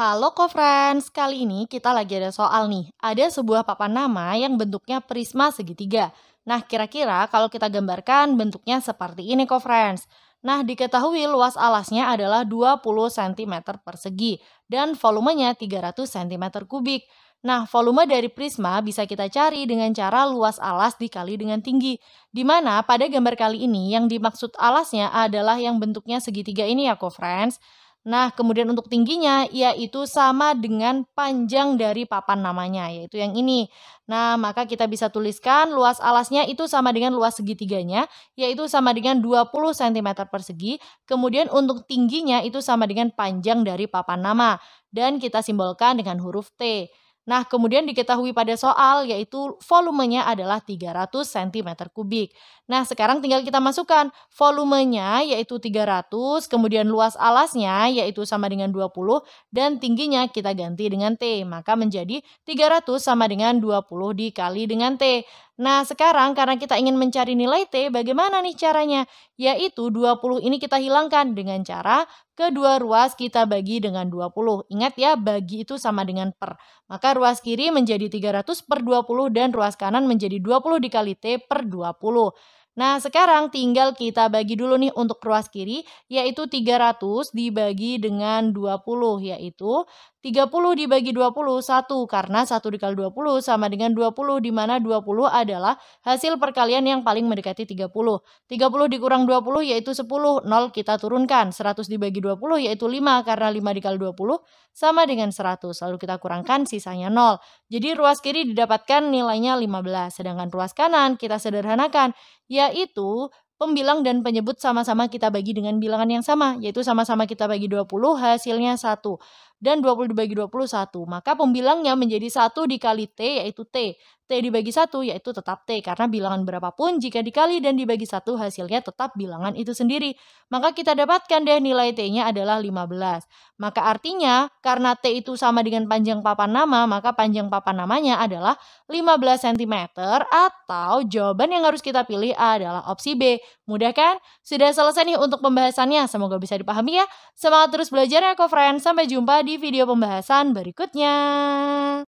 Halo Ko friends kali ini kita lagi ada soal nih. Ada sebuah papan nama yang bentuknya prisma segitiga. Nah, kira-kira kalau kita gambarkan bentuknya seperti ini Ko friends Nah, diketahui luas alasnya adalah 20 cm persegi dan volumenya 300 cm kubik. Nah, volume dari prisma bisa kita cari dengan cara luas alas dikali dengan tinggi, di mana pada gambar kali ini yang dimaksud alasnya adalah yang bentuknya segitiga ini ya, Ko friends Nah, kemudian untuk tingginya yaitu sama dengan panjang dari papan namanya, yaitu yang ini. Nah, maka kita bisa tuliskan luas alasnya itu sama dengan luas segitiganya, yaitu sama dengan 20 cm persegi. Kemudian untuk tingginya itu sama dengan panjang dari papan nama. Dan kita simbolkan dengan huruf T. Nah, kemudian diketahui pada soal yaitu volumenya adalah 300 cm kubik. Nah, sekarang tinggal kita masukkan volumenya yaitu 300, kemudian luas alasnya yaitu sama dengan 20 dan tingginya kita ganti dengan T, maka menjadi 300 sama dengan 20 dikali dengan T. Nah, sekarang karena kita ingin mencari nilai T, bagaimana nih caranya? Yaitu 20 ini kita hilangkan dengan cara Kedua ruas kita bagi dengan 20. Ingat ya, bagi itu sama dengan per. Maka ruas kiri menjadi 300 per 20 dan ruas kanan menjadi 20 dikali T per 20. Nah, sekarang tinggal kita bagi dulu nih untuk ruas kiri, yaitu 300 dibagi dengan 20, yaitu 30 dibagi 20, 1, karena 1 dikali 20 sama dengan 20, di mana 20 adalah hasil perkalian yang paling mendekati 30. 30 dikurang 20 yaitu 10, 0 kita turunkan. 100 dibagi 20 yaitu 5, karena 5 dikali 20 sama dengan 100. Lalu kita kurangkan sisanya 0. Jadi ruas kiri didapatkan nilainya 15, sedangkan ruas kanan kita sederhanakan, yaitu pembilang dan penyebut sama-sama kita bagi dengan bilangan yang sama, yaitu sama-sama kita bagi 20, hasilnya 1 dan 20 dibagi 21. Maka pembilangnya menjadi 1 dikali T yaitu T. T dibagi 1 yaitu tetap T karena bilangan berapapun jika dikali dan dibagi 1 hasilnya tetap bilangan itu sendiri. Maka kita dapatkan deh nilai T-nya adalah 15. Maka artinya karena T itu sama dengan panjang papan nama maka panjang papan namanya adalah 15 cm atau jawaban yang harus kita pilih adalah opsi B. Mudah kan? Sudah selesai nih untuk pembahasannya. Semoga bisa dipahami ya. Semangat terus belajar ya, Kofren. Sampai jumpa di di video pembahasan berikutnya.